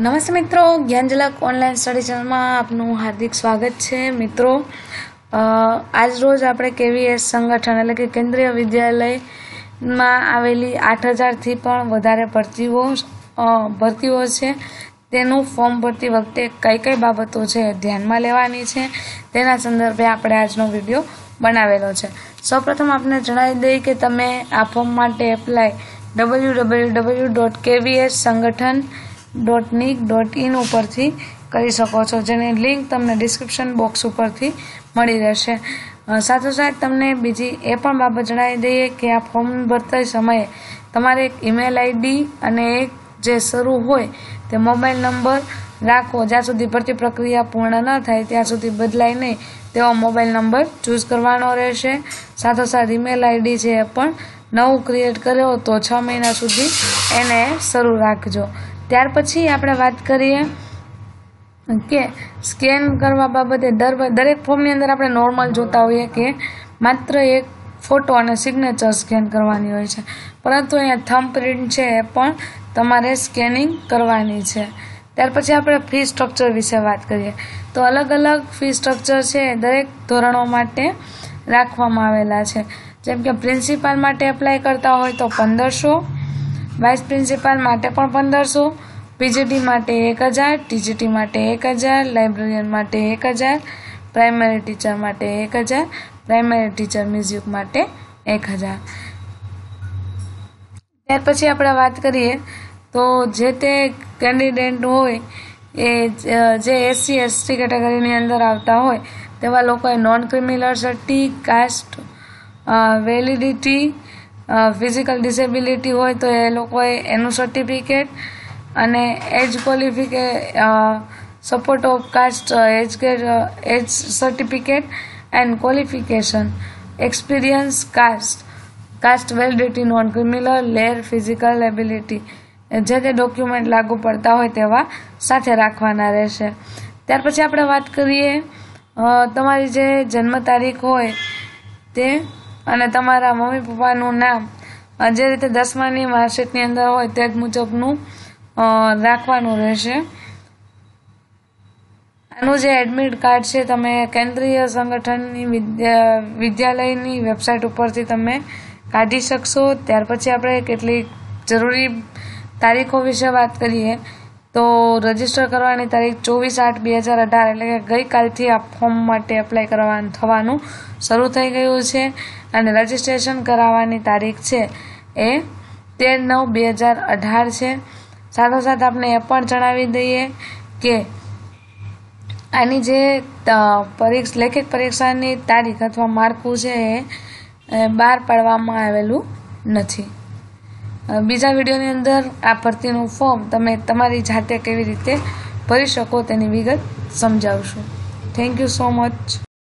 નમસ્તે મિત્રો જ્ઞાનજલક online study ચેનલમાં આપનું હાર્દિક સ્વાગત છે મિત્રો આજ રોજ આપણે કેવીએસ સંગઠન એટલે કે કેન્દ્રીય વિદ્યાલયમાં આવેલી આઠ હજારથી પણ વધારે ભરતીઓ ભરતીઓ છે તેનું ફોર્મ ભરતી વખતે કઈ કઈ બાબતો છે ધ્યાનમાં લેવાની છે તેના સંદર્ભે આપણે આજનો વિડીયો બનાવેલો છે સૌપ્રથમ આપણે જણાવી દઈએ કે તમે આ ફોર્મ માટે apply W W W dot KVS Sangathan dot nic dot in ઉપરથી કરી શકો છો જેની લિંક તમને ડિસ્ક્રિપ્શન બોક્સ ઉપરથી મળી રહેશે સાથોસાથ તમને બીજી એ પણ બાબત જણાવી દઈએ કે આ ફોર્મ ભરતા સમયે તમારે એક ઈમેલ આઈડી અને એક જે શરૂ હોય તે મોબાઈલ નંબર રાખવો જ્યાં સુધી ભરતી પ્રક્રિયા પૂર્ણ ન થાય ત્યાં સુધી બદલાય નહીં તેવો મોબાઈલ નંબર ચૂઝ કરવાનો રહેશે સાથો સાથ ઈમેલ આઈડી છે એ પણ નવું ક્રિએટ કર્યો તો છ મહિના સુધી એને શરૂ રાખજો ત્યાર પછી આપણે વાત કરીએ કે સ્કેન કરવા બાબતે દર દરેક ફોર્મની અંદર આપણે નોર્મલ જોતા હોઈએ કે માત્ર એક ફોટો અને સિગ્નેચર સ્કેન કરવાની હોય છે પરંતુ અહીંયા થમ્પ પ્રિન્ટ છે એ પણ તમારે સ્કેનિંગ કરવાની છે ત્યાર પછી આપણે ફી સ્ટ્રક્ચર વિશે વાત કરીએ તો અલગ અલગ ફી સ્ટ્રક્ચર છે દરેક ધોરણો માટે રાખવામાં આવેલા છે જેમ કે પ્રિન્સિપાલ માટે એપ્લાય કરતા હોય તો પંદરસો વાઇસ પ્રિન્સિપાલ માટે પણ પંદરસો પીજીટી માટે એક હજાર ટીજીટી માટે એક હજાર લાઇબ્રેરિયન માટે એક હજાર પ્રાઇમરી ટીચર માટે એક હજાર પ્રાઇમરી ટીચર મ્યુઝિક માટે એક હજાર ત્યાર પછી આપણે વાત કરીએ તો જે તે કેન્ડિડેટ હોય એ જે એસસી એસટી કેટેગરીની અંદર આવતા હોય તેવા લોકોએ નોન ક્રિમિનલ સર્ટી કાસ્ટ વેલિડિટી ફિઝિકલ ડિસેબિલિટી હોય તો એ લોકોએ એનું સર્ટિફિકેટ અને એજ ક્વોલિફિકે support of caste age age certificate and qualification experience caste caste validity non criminal layer physical ability જે તે ડોક્યુમેન્ટ લાગુ પડતા હોય તેવા સાથે રાખવાના રહેશે ત્યાર પછી આપણે વાત કરીએ તમારી જે જન્મ તારીખ હોય તે અને તમારા મમ્મી પપ્પાનું નામ જે રીતે દસમાની માર્કશીટની અંદર હોય તે મુજબનું રાખવાનું રહેશે આનું જે એડમિટ કાર્ડ છે તમે કેન્દ્રીય સંગઠનની વિદ્યા વિદ્યાલયની વેબસાઇટ ઉપરથી તમે કાઢી શકશો ત્યાર પછી આપણે કેટલીક જરૂરી તારીખો વિશે વાત કરીએ તો રજીસ્ટર કરવાની તારીખ ચોવીસ આઠ બે હજાર અઢાર એટલે કે ગઈકાલથી આ ફોર્મ માટે એપ્લાય કરવાનું થવાનું શરૂ થઈ ગયું છે અને રજીસ્ટ્રેશન કરાવવાની તારીખ છે એ તેર નવ બે હજાર અઢાર છે સાથોસાથ આપણે એ પણ જણાવી દઈએ કે આની જે પરીક્ષા લેખિત પરીક્ષાની તારીખ અથવા માળખું છે એ બહાર પાડવામાં આવેલું નથી બીજા વિડીયોની અંદર આ ભરતીનું ફોર્મ તમે તમારી જાતે કેવી રીતે ભરી શકો તેની વિગત સમજાવશું થેન્ક યુ સો મચ